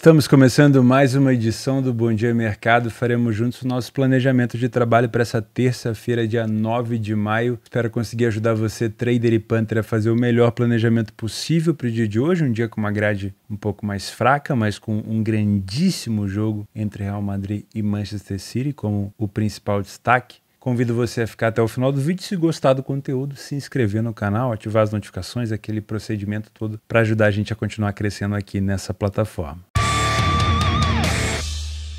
Estamos começando mais uma edição do Bom Dia Mercado. Faremos juntos o nosso planejamento de trabalho para essa terça-feira, dia 9 de maio. Espero conseguir ajudar você, trader e panther, a fazer o melhor planejamento possível para o dia de hoje. Um dia com uma grade um pouco mais fraca, mas com um grandíssimo jogo entre Real Madrid e Manchester City como o principal destaque. Convido você a ficar até o final do vídeo. Se gostar do conteúdo, se inscrever no canal, ativar as notificações, aquele procedimento todo para ajudar a gente a continuar crescendo aqui nessa plataforma.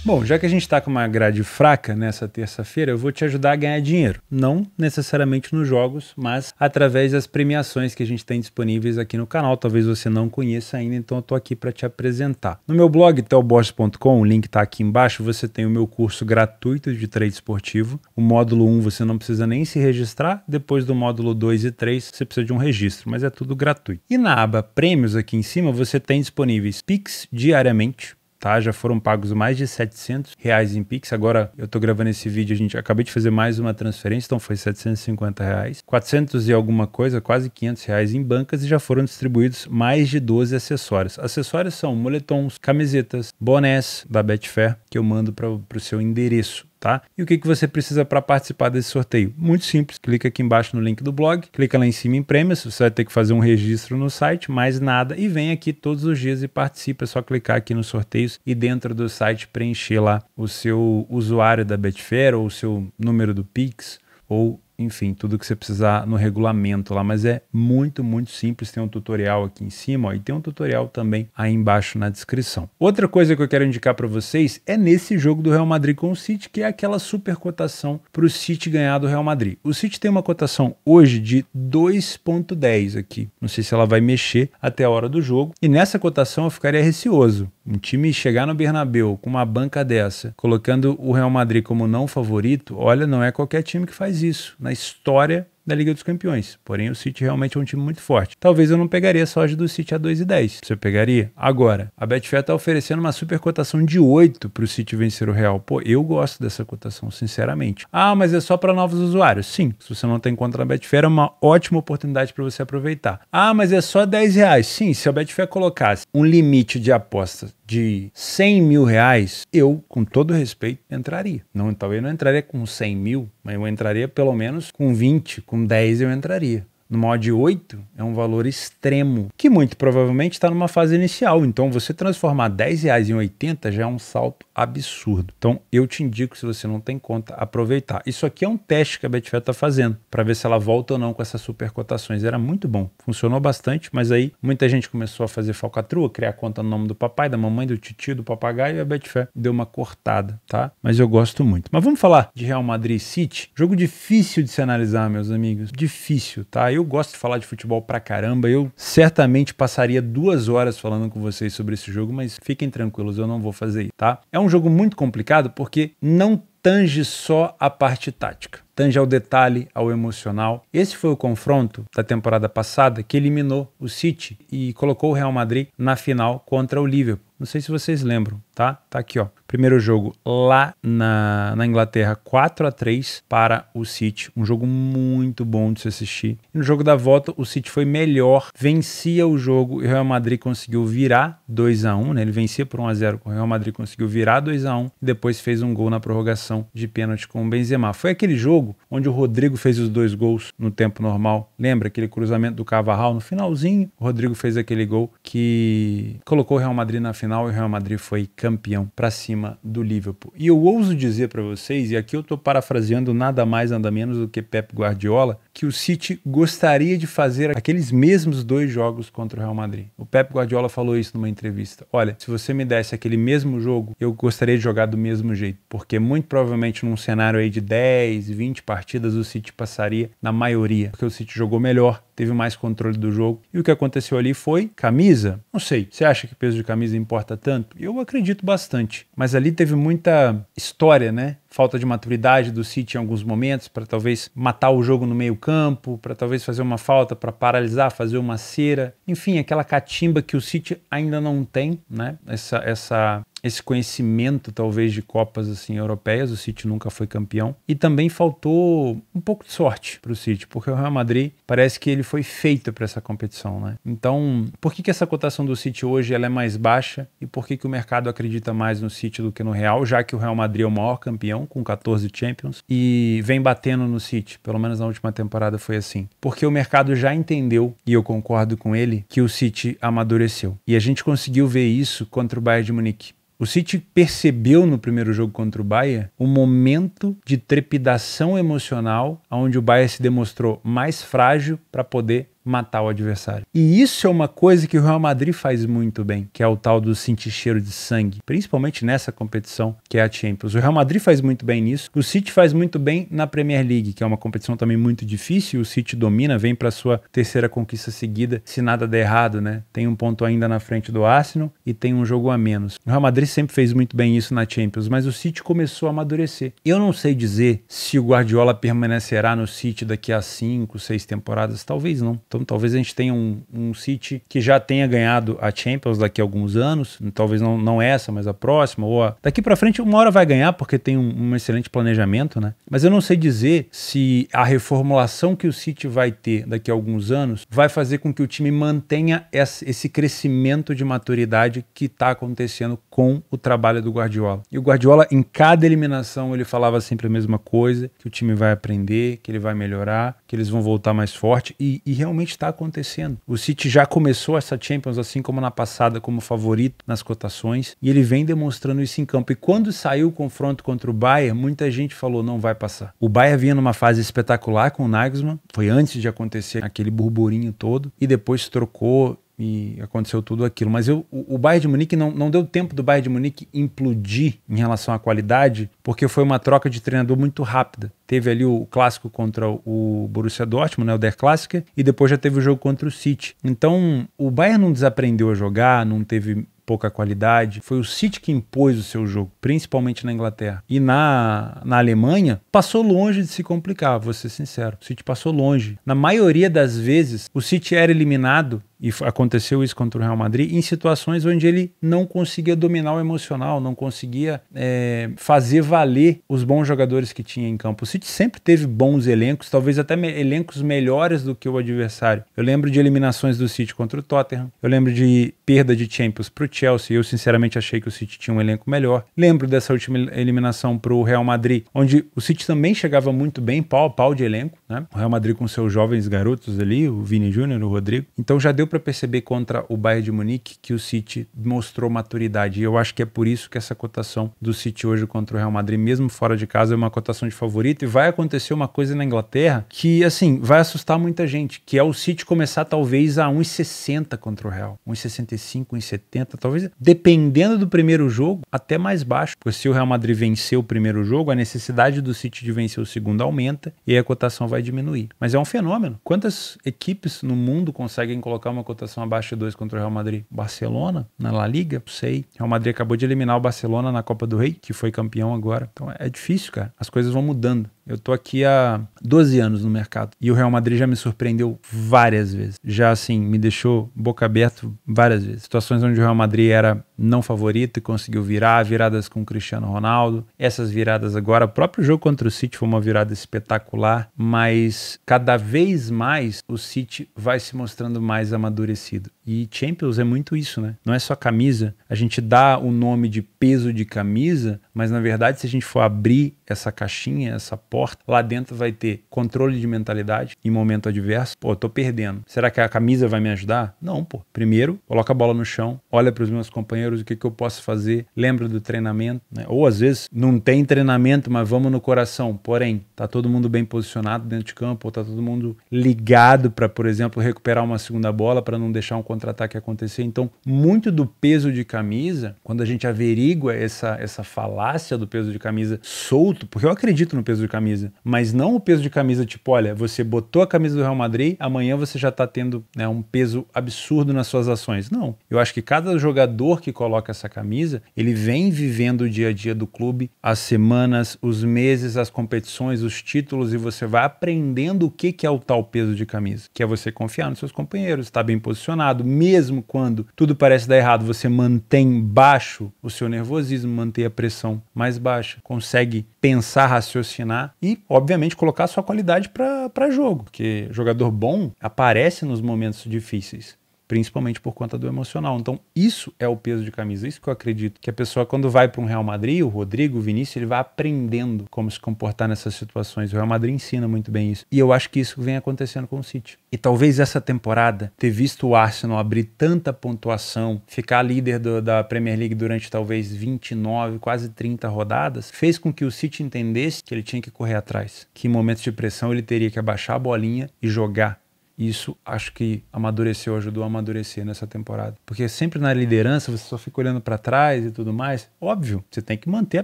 Bom, já que a gente está com uma grade fraca nessa terça-feira, eu vou te ajudar a ganhar dinheiro. Não necessariamente nos jogos, mas através das premiações que a gente tem disponíveis aqui no canal. Talvez você não conheça ainda, então eu estou aqui para te apresentar. No meu blog, telboss.com, o link está aqui embaixo, você tem o meu curso gratuito de trade esportivo. O módulo 1 você não precisa nem se registrar, depois do módulo 2 e 3 você precisa de um registro, mas é tudo gratuito. E na aba prêmios aqui em cima você tem disponíveis Pix diariamente, tá? Já foram pagos mais de 700 reais em Pix. Agora eu tô gravando esse vídeo, a gente acabei de fazer mais uma transferência, então foi 750 reais. 400 e alguma coisa, quase 500 reais em bancas e já foram distribuídos mais de 12 acessórios. Acessórios são moletons, camisetas, bonés da Betfair que eu mando para o seu endereço tá? E o que, que você precisa para participar desse sorteio? Muito simples, clica aqui embaixo no link do blog, clica lá em cima em prêmios, você vai ter que fazer um registro no site, mais nada, e vem aqui todos os dias e participa, é só clicar aqui nos sorteios e dentro do site preencher lá o seu usuário da Betfair ou o seu número do Pix ou enfim, tudo que você precisar no regulamento lá, mas é muito, muito simples, tem um tutorial aqui em cima, ó, e tem um tutorial também aí embaixo na descrição. Outra coisa que eu quero indicar para vocês é nesse jogo do Real Madrid com o City, que é aquela super cotação para o City ganhar do Real Madrid. O City tem uma cotação hoje de 2.10 aqui, não sei se ela vai mexer até a hora do jogo, e nessa cotação eu ficaria receoso, um time chegar no Bernabeu com uma banca dessa, colocando o Real Madrid como não favorito, olha, não é qualquer time que faz isso. Na história da Liga dos Campeões. Porém, o City realmente é um time muito forte. Talvez eu não pegaria essa odd do City a 2,10. Você pegaria? Agora, a Betfair está oferecendo uma super cotação de 8 para o City vencer o Real. Pô, eu gosto dessa cotação, sinceramente. Ah, mas é só para novos usuários. Sim, se você não tem conta na Betfair, é uma ótima oportunidade para você aproveitar. Ah, mas é só 10 reais. Sim, se a Betfair colocasse um limite de apostas de 100 mil reais, eu, com todo respeito, entraria. Não, talvez não entraria com 100 mil, mas eu entraria pelo menos com 20, com 10 eu entraria. No mod 8 é um valor extremo, que muito provavelmente está numa fase inicial. Então, você transformar 10 reais em 80 já é um salto absurdo. Então, eu te indico, se você não tem conta, aproveitar. Isso aqui é um teste que a Betfair está fazendo para ver se ela volta ou não com essas super cotações. Era muito bom, funcionou bastante, mas aí muita gente começou a fazer falcatrua, criar conta no nome do papai, da mamãe, do titio, do papagaio e a Betfair deu uma cortada, tá? Mas eu gosto muito. Mas vamos falar de Real Madrid City. Jogo difícil de se analisar, meus amigos. Difícil, tá? Eu gosto de falar de futebol pra caramba. Eu certamente passaria duas horas falando com vocês sobre esse jogo, mas fiquem tranquilos, eu não vou fazer, tá? É um jogo muito complicado porque não tange só a parte tática, tange ao detalhe, ao emocional. Esse foi o confronto da temporada passada que eliminou o City e colocou o Real Madrid na final contra o Liverpool. Não sei se vocês lembram, tá? Tá aqui, ó. Primeiro jogo lá na, na Inglaterra, 4 a 3 para o City. Um jogo muito bom de se assistir. E no jogo da volta, o City foi melhor, vencia o jogo e o Real Madrid conseguiu virar 2 a 1 né? Ele vencia por 1 a 0 o Real Madrid conseguiu virar 2 a 1 e depois fez um gol na prorrogação de pênalti com o Benzema. Foi aquele jogo onde o Rodrigo fez os dois gols no tempo normal. Lembra aquele cruzamento do Cavarral no finalzinho? O Rodrigo fez aquele gol que colocou o Real Madrid na final final e o Real Madrid foi campeão para cima do Liverpool. E eu ouso dizer para vocês, e aqui eu estou parafraseando nada mais, nada menos do que Pep Guardiola, que o City gostaria de fazer aqueles mesmos dois jogos contra o Real Madrid. O Pep Guardiola falou isso numa entrevista. Olha, se você me desse aquele mesmo jogo, eu gostaria de jogar do mesmo jeito, porque muito provavelmente num cenário aí de 10, 20 partidas o City passaria na maioria, porque o City jogou melhor, teve mais controle do jogo. E o que aconteceu ali foi camisa. Não sei, você acha que peso de camisa importa tanto? Eu acredito bastante. Mas ali teve muita história, né? falta de maturidade do City em alguns momentos para talvez matar o jogo no meio-campo, para talvez fazer uma falta, para paralisar, fazer uma cera, enfim, aquela catimba que o City ainda não tem, né? Essa, essa esse conhecimento, talvez, de Copas assim, europeias. O City nunca foi campeão. E também faltou um pouco de sorte para o City, porque o Real Madrid parece que ele foi feito para essa competição. Né? Então, por que, que essa cotação do City hoje ela é mais baixa e por que, que o mercado acredita mais no City do que no Real, já que o Real Madrid é o maior campeão, com 14 Champions, e vem batendo no City? Pelo menos na última temporada foi assim. Porque o mercado já entendeu, e eu concordo com ele, que o City amadureceu. E a gente conseguiu ver isso contra o Bayern de Munique. O City percebeu no primeiro jogo contra o Bahia um momento de trepidação emocional onde o Bahia se demonstrou mais frágil para poder matar o adversário. E isso é uma coisa que o Real Madrid faz muito bem, que é o tal do sentir cheiro de sangue, principalmente nessa competição que é a Champions. O Real Madrid faz muito bem nisso, o City faz muito bem na Premier League, que é uma competição também muito difícil, o City domina, vem para sua terceira conquista seguida, se nada der errado, né? Tem um ponto ainda na frente do Arsenal e tem um jogo a menos. O Real Madrid sempre fez muito bem isso na Champions, mas o City começou a amadurecer. Eu não sei dizer se o Guardiola permanecerá no City daqui a cinco, seis temporadas, talvez não então talvez a gente tenha um, um City que já tenha ganhado a Champions daqui a alguns anos, talvez não, não essa, mas a próxima, ou a... daqui para frente uma hora vai ganhar porque tem um, um, excelente planejamento, né? Mas eu não sei dizer se a reformulação que o City vai ter daqui a alguns anos vai fazer com que o time mantenha esse crescimento de maturidade que está acontecendo com o trabalho do Guardiola. E o Guardiola em cada eliminação ele falava sempre a mesma coisa, que o time vai aprender, que ele vai melhorar, que eles vão voltar mais forte e, e realmente realmente está acontecendo. O City já começou essa Champions assim como na passada como favorito nas cotações e ele vem demonstrando isso em campo. E quando saiu o confronto contra o Bayern, muita gente falou não vai passar. O Bayern vinha numa fase espetacular com o Nagelsmann, foi antes de acontecer aquele burburinho todo e depois trocou e aconteceu tudo aquilo. Mas eu, o, o Bayern de Munique não, não deu tempo do Bayern de Munique implodir em relação à qualidade, porque foi uma troca de treinador muito rápida. Teve ali o clássico contra o Borussia Dortmund, né, o Der Clássica, e depois já teve o jogo contra o City. Então, o Bayern não desaprendeu a jogar, não teve pouca qualidade. Foi o City que impôs o seu jogo, principalmente na Inglaterra. E na, na Alemanha, passou longe de se complicar, vou ser sincero. O City passou longe. Na maioria das vezes, o City era eliminado e aconteceu isso contra o Real Madrid, em situações onde ele não conseguia dominar o emocional, não conseguia é, fazer valer os bons jogadores que tinha em campo. O City sempre teve bons elencos, talvez até me elencos melhores do que o adversário. Eu lembro de eliminações do City contra o Tottenham, eu lembro de perda de Champions para o Chelsea, eu sinceramente achei que o City tinha um elenco melhor. Lembro dessa última eliminação para o Real Madrid, onde o City também chegava muito bem, pau a pau de elenco, né? O Real Madrid com seus jovens garotos ali, o Vini Júnior, o Rodrigo. Então já deu para perceber contra o Bayern de Munique que o City mostrou maturidade. E eu acho que é por isso que essa cotação do City hoje contra o Real Madrid, mesmo fora de casa, é uma cotação de favorito. E vai acontecer uma coisa na Inglaterra que, assim, vai assustar muita gente, que é o City começar talvez a 1,60 contra o Real. 1,65, 1,70, talvez, dependendo do primeiro jogo, até mais baixo. Porque se o Real Madrid vencer o primeiro jogo, a necessidade do City de vencer o segundo aumenta e a cotação vai diminuir. Mas é um fenômeno. Quantas equipes no mundo conseguem colocar uma uma cotação abaixo de 2 contra o Real Madrid. Barcelona, na La Liga, sei. Real Madrid acabou de eliminar o Barcelona na Copa do Rei, que foi campeão agora. Então é difícil, cara. As coisas vão mudando. Eu tô aqui há 12 anos no mercado e o Real Madrid já me surpreendeu várias vezes. Já assim, me deixou boca aberta várias vezes. Situações onde o Real Madrid era não favorito e conseguiu virar, viradas com o Cristiano Ronaldo. Essas viradas agora, o próprio jogo contra o City foi uma virada espetacular, mas cada vez mais o City vai se mostrando mais amadurecido. E Champions é muito isso, né? Não é só camisa. A gente dá o nome de peso de camisa, mas na verdade, se a gente for abrir essa caixinha, essa porta, lá dentro vai ter controle de mentalidade em momento adverso. Pô, tô perdendo. Será que a camisa vai me ajudar? Não, pô. Primeiro, coloca a bola no chão, olha para os meus companheiros o que, que eu posso fazer, lembra do treinamento, né? Ou às vezes não tem treinamento, mas vamos no coração. Porém, tá todo mundo bem posicionado dentro de campo, ou tá todo mundo ligado para, por exemplo, recuperar uma segunda bola para não deixar um contra-ataque acontecer. Então, muito do peso de camisa, quando a gente averigua essa, essa falácia do peso de camisa solto, porque eu acredito no peso de camisa, mas não o peso de camisa tipo, olha, você botou a camisa do Real Madrid, amanhã você já está tendo né, um peso absurdo nas suas ações. Não. Eu acho que cada jogador que coloca essa camisa, ele vem vivendo o dia a dia do clube, as semanas, os meses, as competições, os títulos, e você vai aprendendo o que, que é o tal peso de camisa, que é você confiar nos seus companheiros, estar tá bem posicionado, errado, mesmo quando tudo parece dar errado, você mantém baixo o seu nervosismo, mantém a pressão mais baixa, consegue pensar, raciocinar e, obviamente, colocar sua qualidade para jogo, porque jogador bom aparece nos momentos difíceis principalmente por conta do emocional. Então, isso é o peso de camisa, isso que eu acredito. Que a pessoa, quando vai para um Real Madrid, o Rodrigo, o Vinícius, ele vai aprendendo como se comportar nessas situações. O Real Madrid ensina muito bem isso. E eu acho que isso vem acontecendo com o City. E talvez essa temporada, ter visto o Arsenal abrir tanta pontuação, ficar líder do, da Premier League durante talvez 29, quase 30 rodadas, fez com que o City entendesse que ele tinha que correr atrás, que em momentos de pressão ele teria que abaixar a bolinha e jogar isso acho que amadureceu, ajudou a amadurecer nessa temporada. Porque sempre na liderança você só fica olhando para trás e tudo mais. Óbvio, você tem que manter a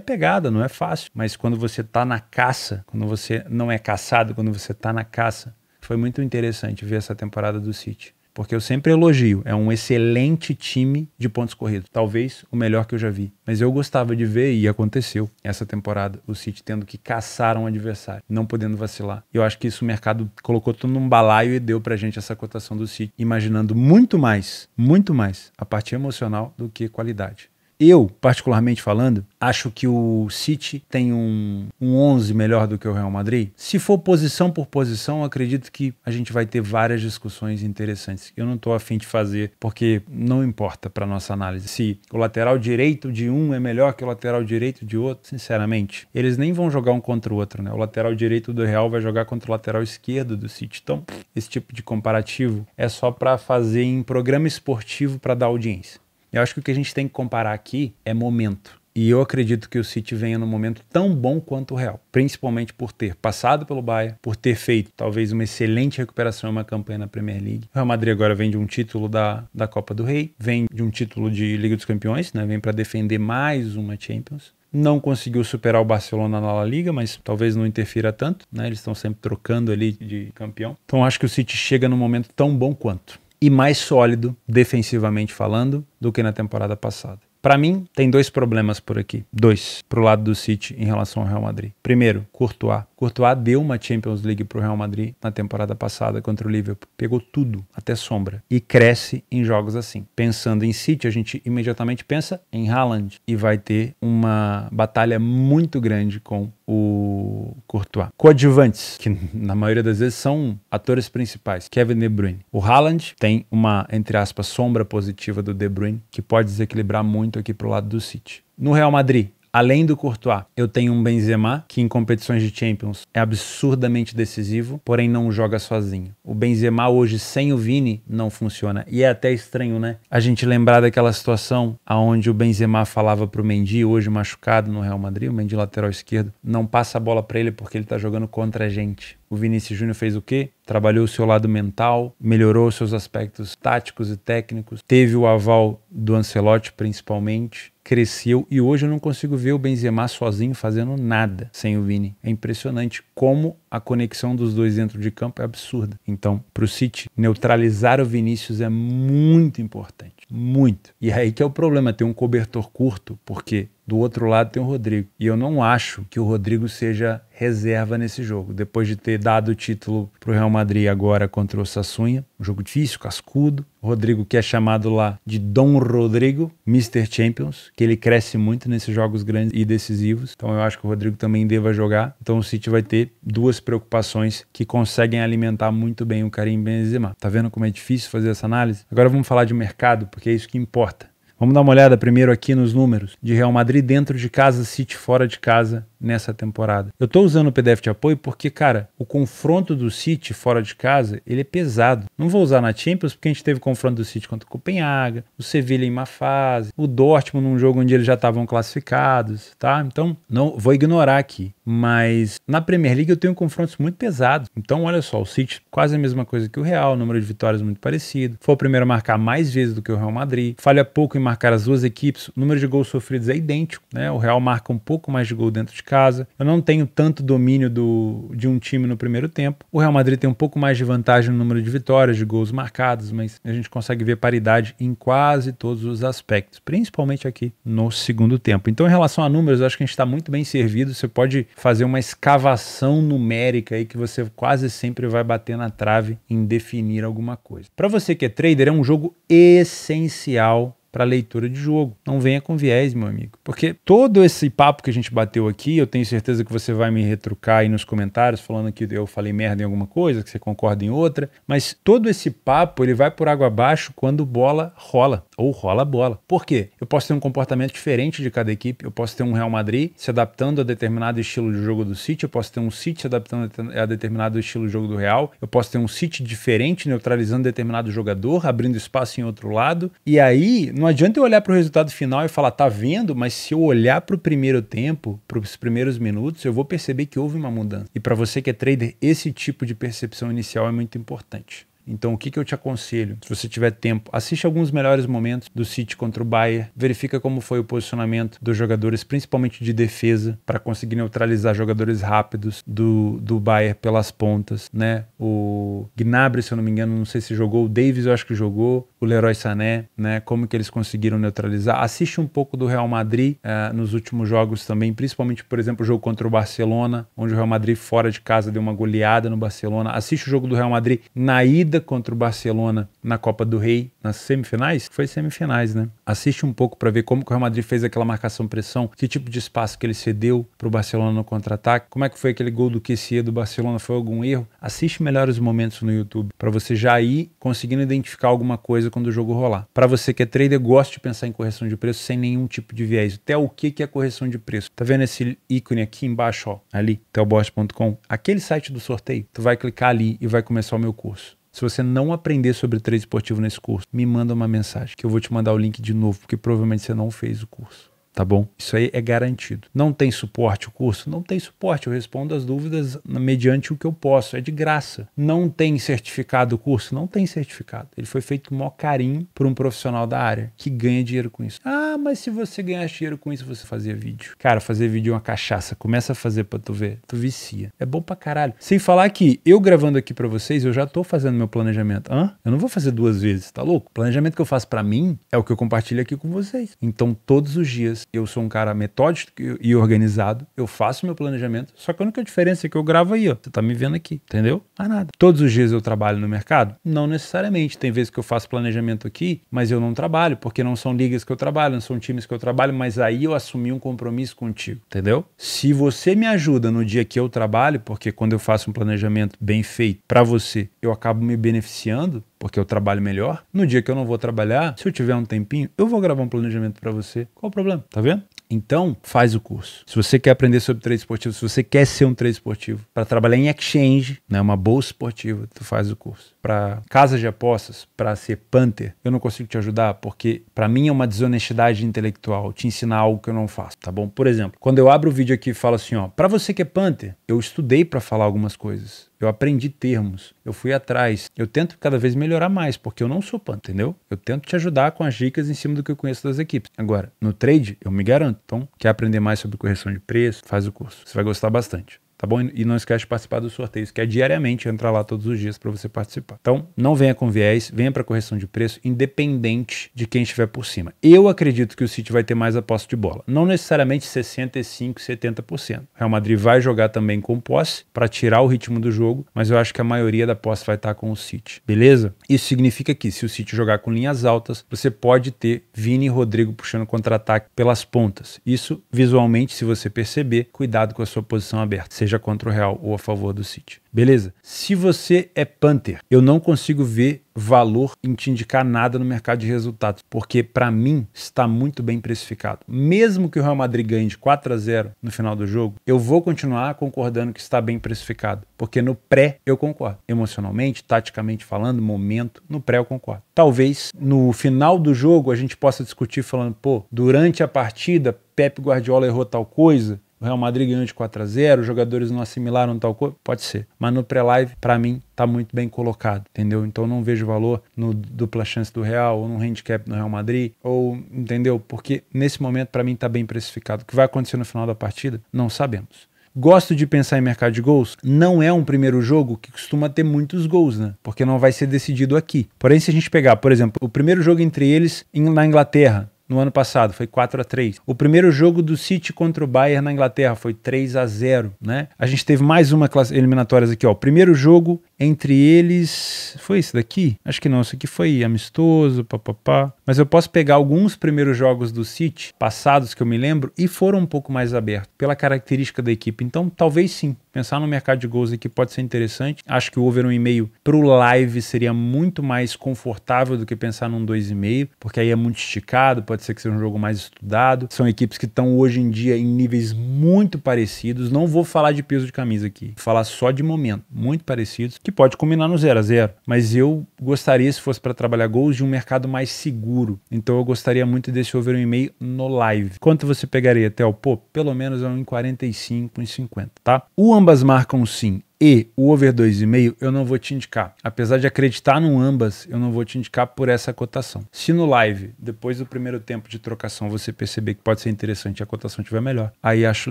pegada, não é fácil. Mas quando você tá na caça, quando você não é caçado, quando você tá na caça, foi muito interessante ver essa temporada do City porque eu sempre elogio. É um excelente time de pontos corridos, talvez o melhor que eu já vi. Mas eu gostava de ver e aconteceu essa temporada o City tendo que caçar um adversário, não podendo vacilar. Eu acho que isso o mercado colocou tudo num balaio e deu pra gente essa cotação do City, imaginando muito mais, muito mais a parte emocional do que qualidade. Eu, particularmente falando, acho que o City tem um, um 11 melhor do que o Real Madrid. Se for posição por posição, acredito que a gente vai ter várias discussões interessantes. Eu não estou afim de fazer, porque não importa para nossa análise se o lateral direito de um é melhor que o lateral direito de outro. Sinceramente, eles nem vão jogar um contra o outro, né? O lateral direito do Real vai jogar contra o lateral esquerdo do City. Então, esse tipo de comparativo é só para fazer em programa esportivo para dar audiência. Eu acho que o que a gente tem que comparar aqui é momento. E eu acredito que o City venha num momento tão bom quanto o Real, principalmente por ter passado pelo Bayern, por ter feito talvez uma excelente recuperação, uma campanha na Premier League. O Real Madrid agora vem de um título da, da Copa do Rei, vem de um título de Liga dos Campeões, né? vem para defender mais uma Champions não conseguiu superar o Barcelona na La Liga, mas talvez não interfira tanto, né? Eles estão sempre trocando ali de campeão. Então acho que o City chega num momento tão bom quanto e mais sólido, defensivamente falando, do que na temporada passada. Para mim, tem dois problemas por aqui. Dois, pro lado do City em relação ao Real Madrid. Primeiro, Courtois. Courtois deu uma Champions League pro Real Madrid na temporada passada contra o Liverpool. Pegou tudo, até sombra. E cresce em jogos assim. Pensando em City, a gente imediatamente pensa em Haaland. E vai ter uma batalha muito grande com o Courtois. Coadjuvantes, que na maioria das vezes são atores principais. Kevin De Bruyne. O Haaland tem uma, entre aspas, sombra positiva do De Bruyne, que pode desequilibrar muito aqui pro lado do City. No Real Madrid, Além do Courtois, eu tenho um Benzema que em competições de Champions é absurdamente decisivo, porém não joga sozinho. O Benzema hoje sem o Vini não funciona e é até estranho, né? A gente lembrar daquela situação aonde o Benzema falava pro Mendy, hoje machucado no Real Madrid, o Mendy lateral esquerdo, não passa a bola para ele porque ele tá jogando contra a gente. O Vinícius Júnior fez o quê? Trabalhou o seu lado mental, melhorou seus aspectos táticos e técnicos, teve o aval do Ancelotti principalmente cresceu e hoje eu não consigo ver o Benzema sozinho fazendo nada sem o Vini. É impressionante como a conexão dos dois dentro de campo é absurda. Então, para o City, neutralizar o Vinícius é muito importante. Muito. E aí que é o problema, ter um cobertor curto, porque do outro lado tem o Rodrigo. E eu não acho que o Rodrigo seja reserva nesse jogo. Depois de ter dado o título para o Real Madrid agora contra o Sassunha, um jogo difícil, cascudo. O Rodrigo que é chamado lá de Dom Rodrigo, Mr. Champions, que ele cresce muito nesses jogos grandes e decisivos. Então eu acho que o Rodrigo também deva jogar. Então o City vai ter duas outras preocupações que conseguem alimentar muito bem o Karim Benzema. Tá vendo como é difícil fazer essa análise? Agora vamos falar de mercado, porque é isso que importa. Vamos dar uma olhada primeiro aqui nos números de Real Madrid dentro de casa, City fora de casa nessa temporada. Eu estou usando o PDF de apoio porque, cara, o confronto do City fora de casa, ele é pesado. Não vou usar na Champions porque a gente teve confronto do City contra o Copenhaga, o Sevilla em má fase, o Dortmund num jogo onde eles já estavam classificados, tá? Então, não vou ignorar aqui, mas na Premier League eu tenho confrontos muito pesados. Então, olha só, o City quase a mesma coisa que o Real, o número de vitórias muito parecido. Foi o primeiro a marcar mais vezes do que o Real Madrid, falha pouco em marcar as duas equipes, o número de gols sofridos é idêntico, né? O Real marca um pouco mais de gol dentro de casa. Eu não tenho tanto domínio do, de um time no primeiro tempo. O Real Madrid tem um pouco mais de vantagem no número de vitórias, de gols marcados, mas a gente consegue ver paridade em quase todos os aspectos, principalmente aqui no segundo tempo. Então, em relação a números, acho que a gente está muito bem servido. Você pode fazer uma escavação numérica aí que você quase sempre vai bater na trave em definir alguma coisa. Para você que é trader, é um jogo essencial para leitura de jogo. Não venha com viés, meu amigo. Porque todo esse papo que a gente bateu aqui, eu tenho certeza que você vai me retrucar aí nos comentários falando que eu falei merda em alguma coisa, que você concorda em outra, mas todo esse papo ele vai por água abaixo quando bola rola ou rola a bola. Por quê? Eu posso ter um comportamento diferente de cada equipe, eu posso ter um Real Madrid se adaptando a determinado estilo de jogo do City, eu posso ter um City se adaptando a determinado estilo de jogo do Real, eu posso ter um City diferente neutralizando determinado jogador, abrindo espaço em outro lado. E aí, não adianta eu olhar para o resultado final e falar, tá vendo? Mas se eu olhar para o primeiro tempo, para os primeiros minutos, eu vou perceber que houve uma mudança. E para você que é trader, esse tipo de percepção inicial é muito importante. Então, o que, que eu te aconselho? Se você tiver tempo, assiste alguns melhores momentos do City contra o Bayern, verifica como foi o posicionamento dos jogadores, principalmente de defesa, para conseguir neutralizar jogadores rápidos do, do Bayern pelas pontas, né? O Gnabry, se eu não me engano, não sei se jogou, o Davis eu acho que jogou, o Leroy Sané, né? Como que eles conseguiram neutralizar. Assiste um pouco do Real Madrid eh, nos últimos jogos também, principalmente, por exemplo, o jogo contra o Barcelona, onde o Real Madrid fora de casa deu uma goleada no Barcelona. Assiste o jogo do Real Madrid na ida contra o Barcelona na Copa do Rei, nas semifinais? Foi semifinais, né? Assiste um pouco para ver como que o Real Madrid fez aquela marcação-pressão, que tipo de espaço que ele cedeu para o Barcelona no contra-ataque, como é que foi aquele gol do Kessie do Barcelona, foi algum erro? Assiste melhor os momentos no YouTube para você já ir conseguindo identificar alguma coisa coisa quando o jogo rolar. Para você que é trader, gosta de pensar em correção de preço sem nenhum tipo de viés. Até o que, é correção de preço? Tá vendo esse ícone aqui embaixo, ó, ali, telbot.com? Aquele site do sorteio, tu vai clicar ali e vai começar o meu curso. Se você não aprender sobre trade esportivo nesse curso, me manda uma mensagem que eu vou te mandar o link de novo, porque provavelmente você não fez o curso tá bom? Isso aí é garantido. Não tem suporte o curso? Não tem suporte, eu respondo as dúvidas mediante o que eu posso, é de graça. Não tem certificado o curso? Não tem certificado. Ele foi feito com o maior carinho por um profissional da área que ganha dinheiro com isso. Ah, mas se você ganhasse dinheiro com isso, você fazia vídeo. Cara, fazer vídeo é uma cachaça. Começa a fazer pra tu ver. Tu vicia. É bom pra caralho. Sem falar que eu gravando aqui para vocês, eu já tô fazendo meu planejamento. Hã? Eu não vou fazer duas vezes, tá louco? O planejamento que eu faço para mim é o que eu compartilho aqui com vocês. Então, todos os dias eu sou um cara metódico e organizado, eu faço meu planejamento, só que a única diferença é que eu gravo aí, ó. Você tá me vendo aqui, entendeu? Ah, nada. Todos os dias eu trabalho no mercado? Não necessariamente. Tem vezes que eu faço planejamento aqui, mas eu não trabalho, porque não são ligas que eu trabalho, não são times que eu trabalho, mas aí eu assumi um compromisso contigo, entendeu? Se você me ajuda no dia que eu trabalho, porque quando eu faço um planejamento bem feito para você, eu acabo me beneficiando, porque eu trabalho melhor. No dia que eu não vou trabalhar, se eu tiver um tempinho, eu vou gravar um planejamento para você. Qual o problema? Tá vendo? Então, faz o curso. Se você quer aprender sobre trade esportivo, se você quer ser um trade esportivo, para trabalhar em exchange, né, uma bolsa esportiva, tu faz o curso. Para casas de apostas, para ser punter, eu não consigo te ajudar porque para mim é uma desonestidade intelectual te ensinar algo que eu não faço, tá bom? Por exemplo, quando eu abro o vídeo aqui e falo assim, ó, para você que é punter, eu estudei para falar algumas coisas. Eu aprendi termos, eu fui atrás. Eu tento cada vez melhorar mais, porque eu não sou pan, entendeu? Eu tento te ajudar com as dicas em cima do que eu conheço das equipes. Agora, no trade, eu me garanto. Então, quer aprender mais sobre correção de preço? Faz o curso. Você vai gostar bastante tá bom? E não esquece de participar dos sorteios, que é diariamente, entrar lá todos os dias para você participar. Então, não venha com viés, venha para correção de preço, independente de quem estiver por cima. Eu acredito que o City vai ter mais aposta de bola, não necessariamente 65, 70%. Real Madrid vai jogar também com posse para tirar o ritmo do jogo, mas eu acho que a maioria da posse vai estar tá com o City, beleza? Isso significa que se o City jogar com linhas altas, você pode ter Vini e Rodrigo puxando contra-ataque pelas pontas. Isso visualmente, se você perceber, cuidado com a sua posição aberta seja contra o Real ou a favor do City. Beleza? Se você é Panther, eu não consigo ver valor em te indicar nada no mercado de resultados, porque para mim está muito bem precificado. Mesmo que o Real Madrid ganhe de 4 a 0 no final do jogo, eu vou continuar concordando que está bem precificado, porque no pré eu concordo. Emocionalmente, taticamente falando, momento, no pré eu concordo. Talvez no final do jogo a gente possa discutir falando, pô, durante a partida Pep Guardiola errou tal coisa, o Real Madrid ganhou de 4 a 0, os jogadores não assimilaram tal coisa, pode ser. Mas no pré-live, para mim, tá muito bem colocado, entendeu? Então não vejo valor no dupla chance do Real, ou no handicap do Real Madrid, ou, entendeu? Porque nesse momento, para mim, tá bem precificado. O que vai acontecer no final da partida, não sabemos. Gosto de pensar em mercado de gols. Não é um primeiro jogo que costuma ter muitos gols, né? Porque não vai ser decidido aqui. Porém, se a gente pegar, por exemplo, o primeiro jogo entre eles na Inglaterra, no ano passado, foi 4 a 3. O primeiro jogo do City contra o Bayern na Inglaterra foi 3 a 0, né? A gente teve mais uma classe eliminatórias aqui, ó. O primeiro jogo entre eles, foi esse daqui? Acho que não, isso aqui foi amistoso, papapá. Mas eu posso pegar alguns primeiros jogos do City, passados que eu me lembro, e foram um pouco mais abertos, pela característica da equipe. Então, talvez sim, pensar no mercado de gols aqui pode ser interessante. Acho que o over 1,5 para o live seria muito mais confortável do que pensar num 2,5, porque aí é muito esticado, pode ser que seja um jogo mais estudado. São equipes que estão hoje em dia em níveis muito parecidos. Não vou falar de peso de camisa aqui, vou falar só de momento, muito parecidos que pode culminar no zero a zero. Mas eu gostaria, se fosse para trabalhar gols, de um mercado mais seguro. Então eu gostaria muito desse over um e-mail no live. Quanto você pegaria, Theo? Pô, pelo menos é um em 45, em 50, tá? O ambas marcam sim e o over 2,5 eu não vou te indicar. Apesar de acreditar no ambas, eu não vou te indicar por essa cotação. Se no live, depois do primeiro tempo de trocação, você perceber que pode ser interessante e a cotação estiver melhor, aí acho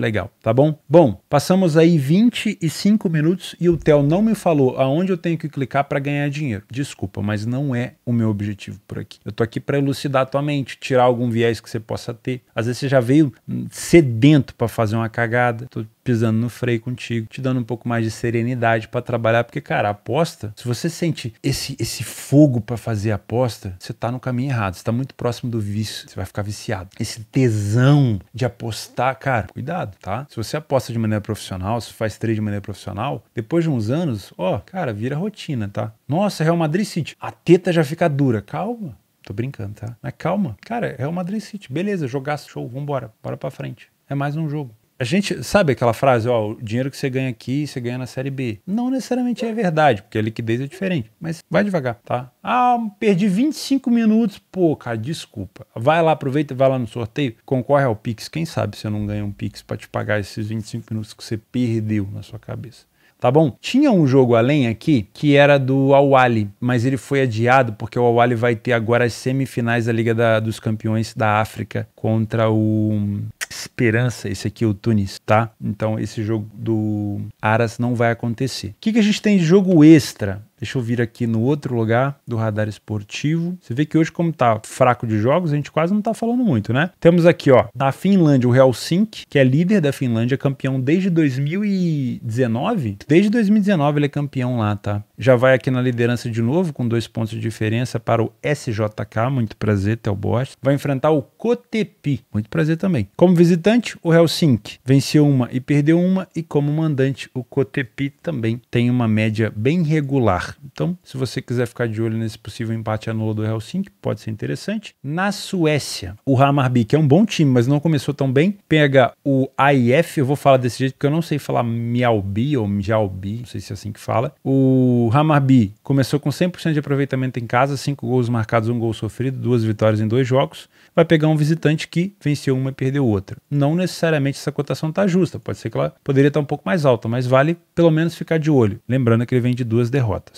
legal, tá bom? Bom, passamos aí 25 minutos e o Theo não me falou aonde eu tenho que clicar para ganhar dinheiro. Desculpa, mas não é o meu objetivo por aqui. Eu tô aqui para elucidar a tua mente, tirar algum viés que você possa ter. Às vezes você já veio sedento para fazer uma cagada, tô pisando no freio contigo, te dando um pouco mais de serenidade para trabalhar, porque, cara, aposta, se você sente esse, esse fogo para fazer aposta, você tá no caminho errado, você tá muito próximo do vício, você vai ficar viciado. Esse tesão de apostar, cara, cuidado, tá? Se você aposta de maneira profissional, se faz trade de maneira profissional, depois de uns anos, ó, cara, vira rotina, tá? Nossa, Real Madrid City, a teta já fica dura, calma. Tô brincando, tá? Mas calma. Cara, Real Madrid City. Beleza, jogaço, show, vambora. Bora pra frente. É mais um jogo. A gente sabe aquela frase, ó, o dinheiro que você ganha aqui, você ganha na série B. Não necessariamente é verdade, porque a liquidez é diferente. Mas vai devagar, tá? Ah, perdi 25 minutos. Pô, cara, desculpa. Vai lá, aproveita, e vai lá no sorteio, concorre ao Pix. Quem sabe você não ganha um Pix para te pagar esses 25 minutos que você perdeu na sua cabeça tá bom? Tinha um jogo além aqui que era do Awali, mas ele foi adiado porque o Awali vai ter agora as semifinais da Liga da, dos Campeões da África contra o esperança, esse aqui é o Tunis, tá? Então esse jogo do Aras não vai acontecer. O que, que a gente tem de jogo extra? Deixa eu vir aqui no outro lugar do radar esportivo. Você vê que hoje, como tá fraco de jogos, a gente quase não tá falando muito, né? Temos aqui, ó, da Finlândia, o Helsinki, que é líder da Finlândia, é campeão desde 2019. Desde 2019 ele é campeão lá, tá? Já vai aqui na liderança de novo, com dois pontos de diferença para o SJK. Muito prazer, Telbot. Vai enfrentar o Kotepi. Muito prazer também. Como visitante, o Helsinki venceu uma e perdeu uma. E como mandante, o Kotepi também tem uma média bem regular. Então, se você quiser ficar de olho nesse possível empate anulo do Helsinki, pode ser interessante. Na Suécia, o Hammarby, que é um bom time, mas não começou tão bem, pega o AIF, eu vou falar desse jeito porque eu não sei falar Mialbi ou Mjalbi, não sei se é assim que fala. O Hammarby começou com 100% de aproveitamento em casa, 5 gols marcados, 1 um gol sofrido, duas vitórias em dois jogos. Vai pegar um visitante que venceu uma e perdeu outra. Não necessariamente essa cotação está justa, pode ser que ela poderia estar tá um pouco mais alta, mas vale pelo menos ficar de olho, lembrando que ele vem de duas derrotas.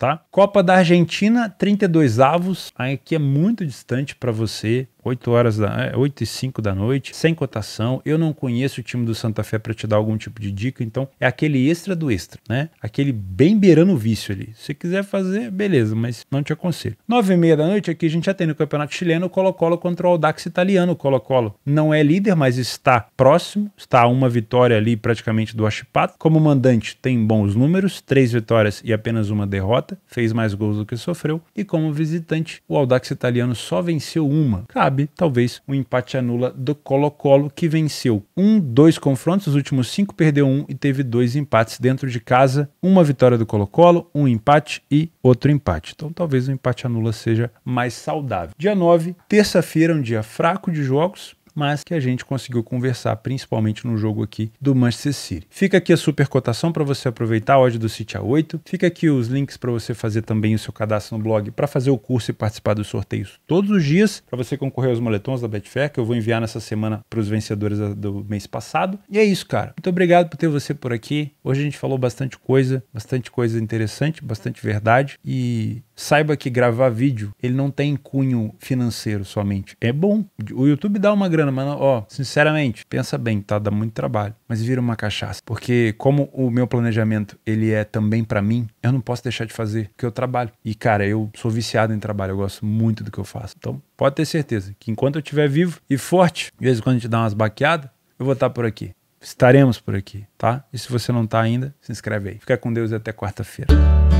tá? Copa da Argentina, 32 avos. Aqui é muito distante para você. 8 horas da 8 é, e 5 da noite, sem cotação. Eu não conheço o time do Santa Fé para te dar algum tipo de dica, então é aquele extra do extra, né? Aquele bem beirando o vício ali. Se quiser fazer, beleza, mas não te aconselho. 9 e meia da noite aqui a gente já tem no Campeonato Chileno o Colo-Colo contra o Audax italiano. O Colo-Colo não é líder, mas está próximo, está a uma vitória ali praticamente do Achipato. Como mandante, tem bons números, três vitórias e apenas uma derrota derrota, fez mais gols do que sofreu, e como visitante, o Audax italiano só venceu uma. Cabe, talvez, um empate anula do Colo-Colo, que venceu um, dois confrontos, os últimos cinco perdeu um e teve dois empates dentro de casa, uma vitória do Colo-Colo, um empate e outro empate. Então talvez o um empate anula seja mais saudável. Dia 9, terça-feira, um dia fraco de jogos, mas que a gente conseguiu conversar principalmente no jogo aqui do Manchester City. Fica aqui a super cotação para você aproveitar a odd do City a 8. Fica aqui os links para você fazer também o seu cadastro no blog para fazer o curso e participar dos sorteios todos os dias para você concorrer aos moletons da Betfair que eu vou enviar nessa semana para os vencedores do mês passado. E é isso, cara. Muito obrigado por ter você por aqui. Hoje a gente falou bastante coisa, bastante coisa interessante, bastante verdade e saiba que gravar vídeo, ele não tem cunho financeiro somente. É bom. O YouTube dá uma grande grana, mano, ó, sinceramente, pensa bem, tá? Dá muito trabalho, mas vira uma cachaça. Porque como o meu planejamento, ele é também para mim, eu não posso deixar de fazer, porque eu trabalho. E, cara, eu sou viciado em trabalho, eu gosto muito do que eu faço. Então, pode ter certeza que enquanto eu estiver vivo e forte, de vez em quando a gente dá umas baqueadas, eu vou estar por aqui. Estaremos por aqui, tá? E se você não tá ainda, se inscreve aí. Fica com Deus e até quarta-feira.